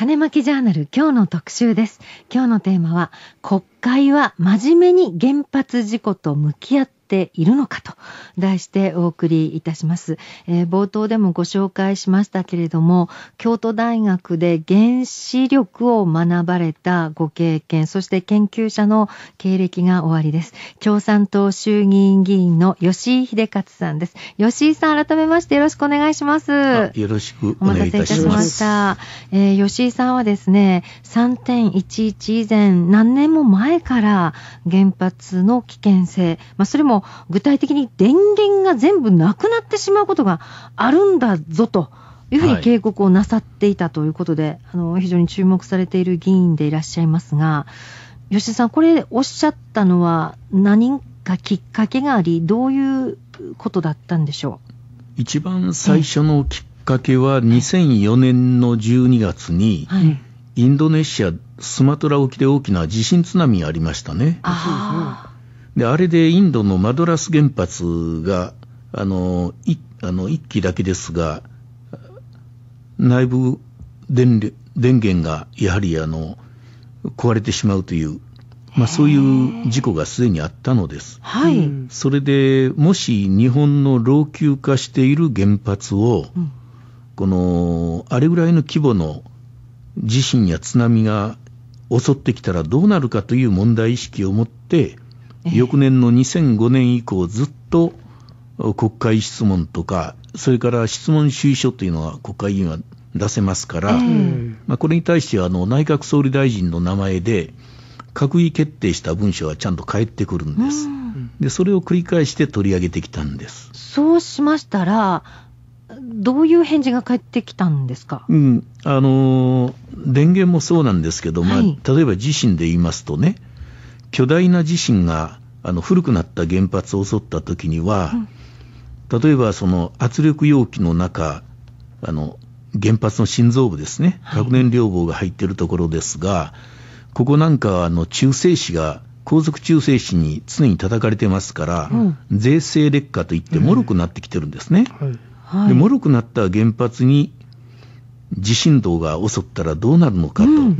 種まきジャーナル今日の特集です。今日のテーマは国会は真面目に原発事故と向き合ってているのかと題してお送りいたします、えー、冒頭でもご紹介しましたけれども京都大学で原子力を学ばれたご経験そして研究者の経歴がおありです共産党衆議院議員の吉井秀勝さんです吉井さん改めましてよろしくお願いしますよろしくお待たせいたしました、えー、吉井さんはですね3.11以前何年も前から原発の危険性、まあ、それも具体的に電源が全部なくなってしまうことがあるんだぞと。いうふうに警告をなさっていたということで、はい、あの非常に注目されている議員でいらっしゃいますが、吉田さん、これ、おっしゃったのは、何かきっかけがあり、どういうことだったんでしょう一番最初のきっかけは、2004年の12月に、インドネシア・スマトラ沖で大きな地震津波がありましたね。あで、あれでインドのマドラス原発が、あの、いあの1基だけですが、内部電電源がやはりあの壊れてしまうという、まあ、そういう事故がすでにあったのです、はい、それでもし日本の老朽化している原発を、うん、このあれぐらいの規模の地震や津波が襲ってきたらどうなるかという問題意識を持って、翌年の2005年以降、ずっと国会質問とか、それから質問主意書というのは国会議員は出せますから、まあ、これに対してはあの内閣総理大臣の名前で、閣議決定した文書はちゃんと返ってくるんです、でそれを繰り返して取り上げてきたんですそうしましたら、どういう返事が返ってきたんですか、うんあの電源もそうなんですけど、まあ、はい、例えば自身で言いますとね、巨大な地震があの古くなった原発を襲った時には、うん、例えばその圧力容器の中あの原発の心臓部ですね、核燃料棒が入っているところですが、ここなんかはあの中性子が、高速中性子に常に叩かれてますから、うん、税制劣化といって、もろくなってきてるんですね、うんはい、で脆くなった原発に地震動が襲ったらどうなるのかと、うん、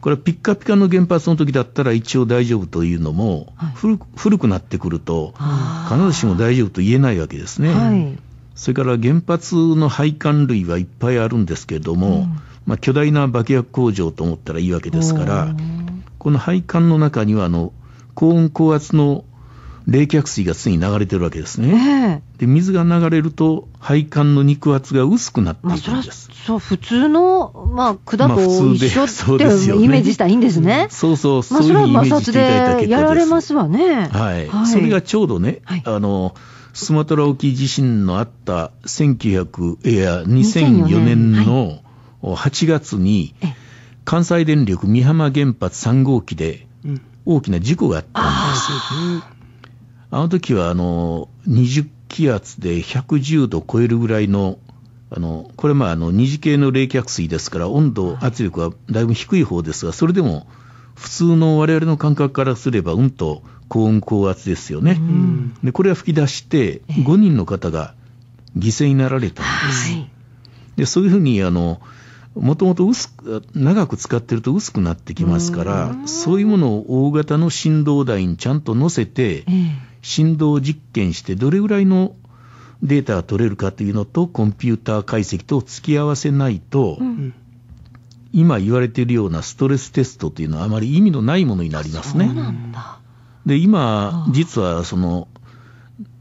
これはピッカピカの原発の時だったら一応大丈夫というのも、はい、古くなってくると、必ずしも大丈夫と言えないわけですね、はい、それから原発の配管類はいっぱいあるんですけれども、うん、まあ、巨大な爆薬工場と思ったらいいわけですから、この配管の中には高温高圧の冷却水がすでに流れてるわけですね、えー、で水が流れると配管の肉厚が薄くなっていくんです、まあ、そう普通の、まあ、管と一緒ってイメージしたらいいんですね、そうそうそういうふうにイメージでまあ、やられますわね、はい、はい、それがちょうどね、はい、あのスマトラ沖地震のあった1900いや2004年の8月に、関西電力美浜原発3号機で大きな事故があったんです。あの時はあの20気圧で110度超えるぐらいの、あのこれまあの二次系の冷却水ですから、温度、圧力はだいぶ低い方ですが、それでも普通の我々の感覚からすれば、うんと高温、高圧ですよね、でこれは吹き出して、5人の方が犠牲になられたんです。はい、でそういうふうにあのもともと薄く長く使ってると薄くなってきますから、そういうものを大型の振動台にちゃんと乗せて、え振動実験してどれぐらいのデータが取れるかというのとコンピューター解析と付き合わせないと、うん、今言われているようなストレステストというのはあまり意味のないものになりますね。で今実はその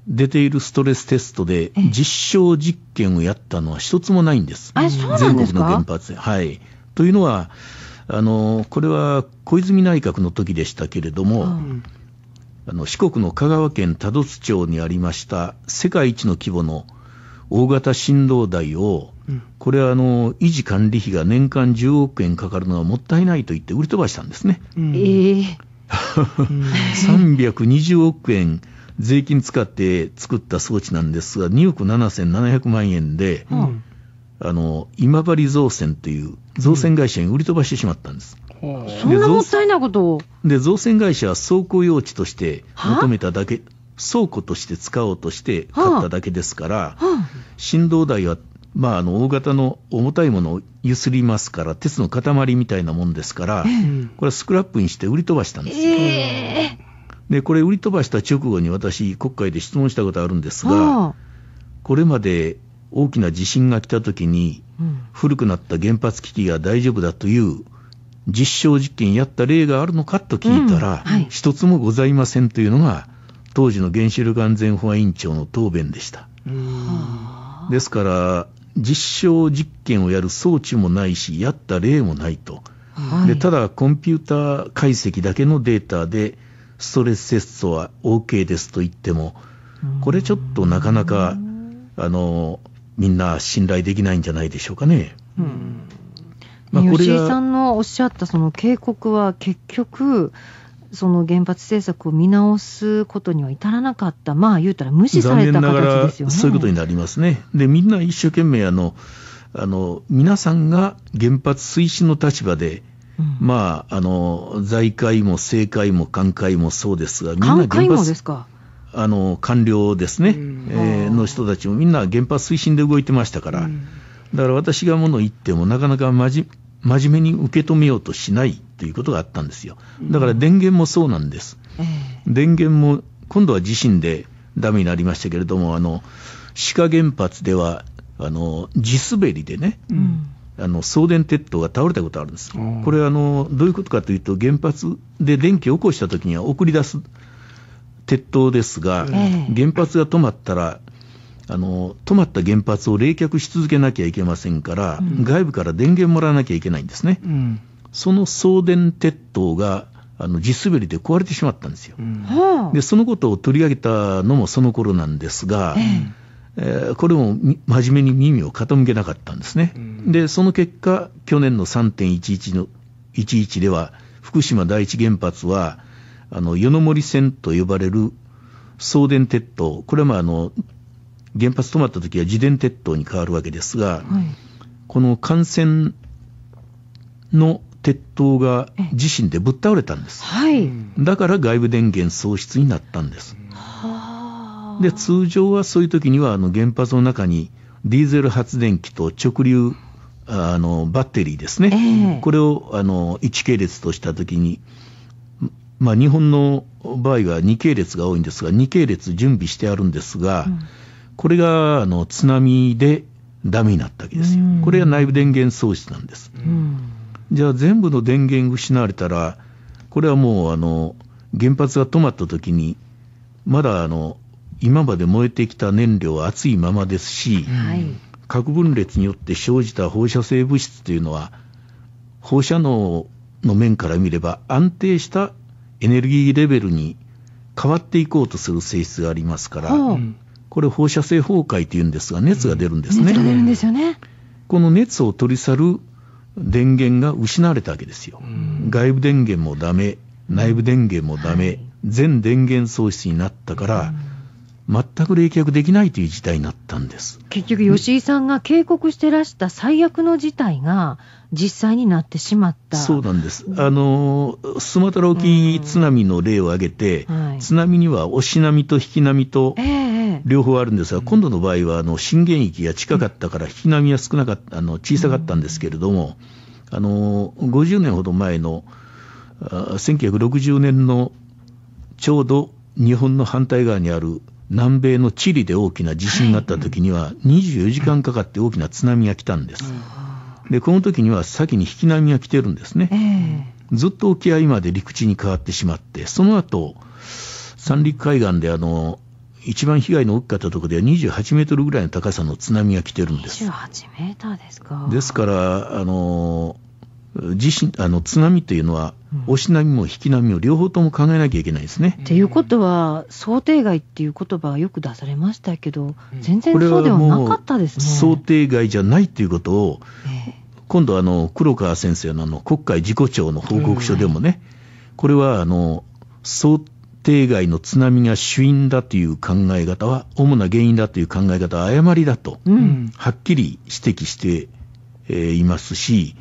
出ているストレステストで実証実験をやったのは一つもないんです。全国の原発で。はい。というのは、あの、これは小泉内閣の時でしたけれども、うんあの四国の香川県多度津町にありました世界一の規模の大型振動台を、これはあの維持管理費が年間10億円かかるのはもったいないと言って売り飛ばしたんですね。うん、えー、320 億円税金使って作った装置なんですが、2億7700万円で、うん、あの今治造船という造船会社に売り飛ばしてしまったんです。そんなもったいないことをで造船会社は倉庫用地として求めただけ倉庫として使おうとして買っただけですから、はあはあ、振動台は、まあ、あの大型の重たいものをゆすりますから鉄の塊みたいなもんですから、えー、これスクラップにして売り飛ばしたんですよ。えー、でこれ売り飛ばした直後に私国会で質問したことあるんですが、はあ、これまで大きな地震が来た時に、古くなった原発機器が大丈夫だという実証実験やった例があるのかと聞いたら、うんはい、一つもございませんというのが、当時の原子力安全保安委員長の答弁でした。ですから、実証実験をやる装置もないし、やった例もないと、はい、でただ、コンピューター解析だけのデータで、ストレステストは OK ですと言っても、これちょっとなかなか、あのみんな信頼できないんじゃないでしょうかね。うんまあ、吉井さんのおっしゃったその警告は結局、その原発政策を見直すことには至らなかった、まあ言うたら無視された形ですよね。そういうことになりますね。で、みんな一生懸命あの、あの、皆さんが原発推進の立場で、うん、まあ、あの、財界も政界も官界もそうですが、みんな原発。もですかあの官僚ですね、うん、えー、の人たちもみんな原発推進で動いてましたから、うん、だから私が物言っても、なかなかまじ真面目に受け止めようとしないということがあったんですよ。だから電源もそうなんです。電源も今度は地震でダメになりましたけれども、あの志賀原発ではあの地滑りでね、うん、あの送電鉄塔が倒れたことあるんです、これあの、どういうことかというと、原発で電気を起こしたときには送り出す鉄塔ですが、えー、原発が止まったら、あの止まった原発を冷却し続けなきゃいけませんから、うん、外部から電源もらわなきゃいけないんですね、うん、その送電鉄塔があの地滑りで壊れてしまったんですよ、うん、でそのことを取り上げたのもその頃なんですが、ええー、これも真面目に耳を傾けなかったんですね、でその結果、去年の3.11の11では、福島第一原発は、あの夜の森線と呼ばれる送電鉄塔、これもあの原発止まった時は自電鉄塔に変わるわけですが、はい、この幹線の鉄塔が地震でぶっ倒れたんです、はい、だから外部電源喪失になったんです、で通常はそういう時にはあの原発の中にディーゼル発電機と直流あのバッテリーですね、えー、これをあの1系列とした時に、まあ、日本の場合は2系列が多いんですが2系列準備してあるんですが、うんこれがあの津波でダメになったわけですよ、これが内部電源喪失なんです、じゃあ全部の電源失われたら、これはもうあの原発が止まったときに、まだあの今まで燃えてきた燃料は熱いままですし、はい、核分裂によって生じた放射性物質というのは、放射能の面から見れば、安定したエネルギーレベルに変わっていこうとする性質がありますから、これ放射性崩壊というんですが、熱が出るんですね。熱ねこの熱を取り去る電源が失われたわけですよ。外部電源もダメ、内部電源もダメ、はい、全電源喪失になったから、全く冷却できないという事態になったんです結局、吉井さんが警告してらした最悪の事態が、実際になってしまったそうなんです、あのスマトラ沖津波の例を挙げて、はい、津波には押し波と引き波と、えー両方あるんですが、今度の場合はあの震源域が近かったから、引き波は少なかったあの小さかったんですけれども、あの50年ほど前のあ1960年のちょうど日本の反対側にある南米のチリで大きな地震があったときには、24時間かかって大きな津波が来たんです。でこの時には先に引き波が来てるんですね、えー、ずっと沖合まで陸地に変わってしまって、その後三陸海岸であの一番被害の大きかったところでは28メートルぐらいの高さの津波が来てるんです。28メーターですか。ですから、あの、地震あの津波というのは、押し波も引き波も両方とも考えなきゃいけないですね。と、うん、いうことは、想定外っていう言葉はよく出されましたけど、全然そうではなかったですね。想定外じゃないということを、えー、今度あの、黒川先生のあの国会事故調の報告書でもね、うん、これはあの想定外の津波が主因だという考え方は、主な原因だという考え方は誤りだと、はっきり指摘して、えー、いますし、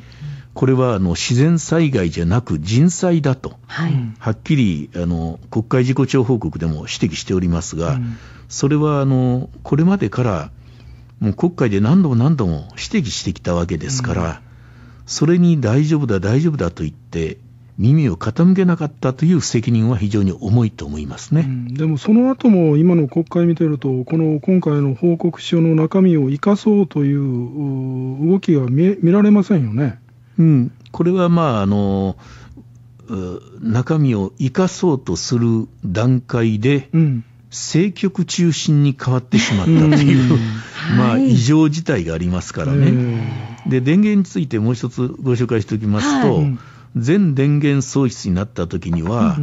これはあの自然災害じゃなく人災だと、はい、はっきりあの国会事故調報告でも指摘しておりますが、うん、それはあのこれまでからもう国会で何度も何度も指摘してきたわけですから、うん、それに大丈夫だ、大丈夫だと言って、耳を傾けなかったという責任は非常に重いと思いますね、うん、でもその後も今の国会見てると、この今回の報告書の中身を生かそうという動きが見見られませんよね、うん、これはまああの中身を生かそうとする段階で、うん、政局中心に変わってしまったという、まあ、異常事態がありますからね、で電源についてもう一つご紹介しておきますと。はい全電源喪失になった時には、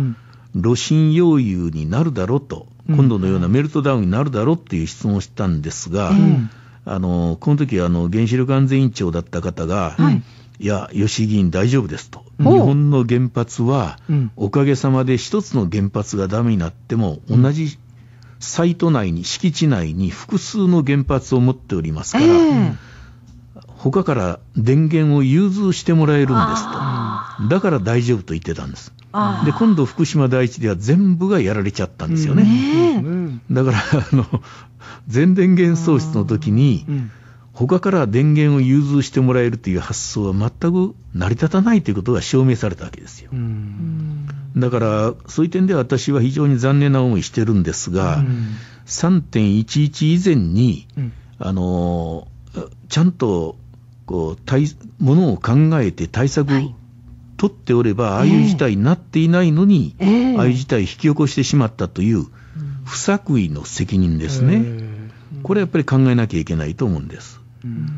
炉心溶融になるだろうと、今度のようなメルトダウンになるだろうっていう質問をしたんですが、あのこの時あの原子力安全委員長だった方が、いや、吉井議員、大丈夫ですと、日本の原発は、おかげさまで一つの原発がダメになっても、同じサイト内に、敷地内に複数の原発を持っておりますから、他から電源を融通してもらえるんですと。だから大丈夫と言ってたんです。で今度、福島第一では全部がやられちゃったんですよね。ねだからあの全電源喪失の時に、他から電源を融通してもらえるという発想は全く成り立たないということが証明されたわけですよ。だから、そういう点では私は非常に残念な思いしてるんですが、3.11以前に、あのちゃんとこう対ものを考えて対策、はい取っておれば、ああいう事態になっていないのに、えーああいう事態を引き起こしてしまったという、不作為の責任ですね、これやっぱり考えなきゃいけないと思うんです。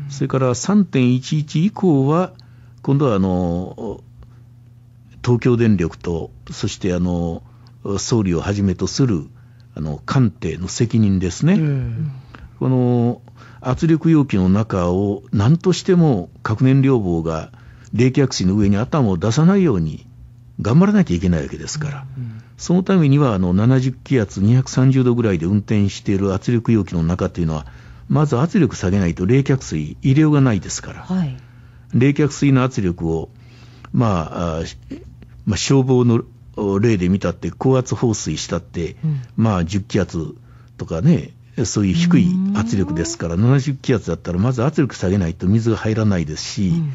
それから3.11以降は、今度はあの東京電力と、そしてあの総理をはじめとするあの官邸の責任ですね、この圧力容器の中を、なんとしても核燃料棒が冷却水の上に頭を出さないように頑張らなきゃいけないわけですから、うん、そのためにはあの70気圧、230度ぐらいで運転している圧力容器の中というのは、まず圧力下げないと冷却水、入れようがないですから、はい、冷却水の圧力を、まあ、まあ、消防の例で見たって、高圧放水したって、うん、まあ、10気圧とかね、そういう低い圧力ですから、70気圧だったら、まず圧力下げないと水が入らないですし、うん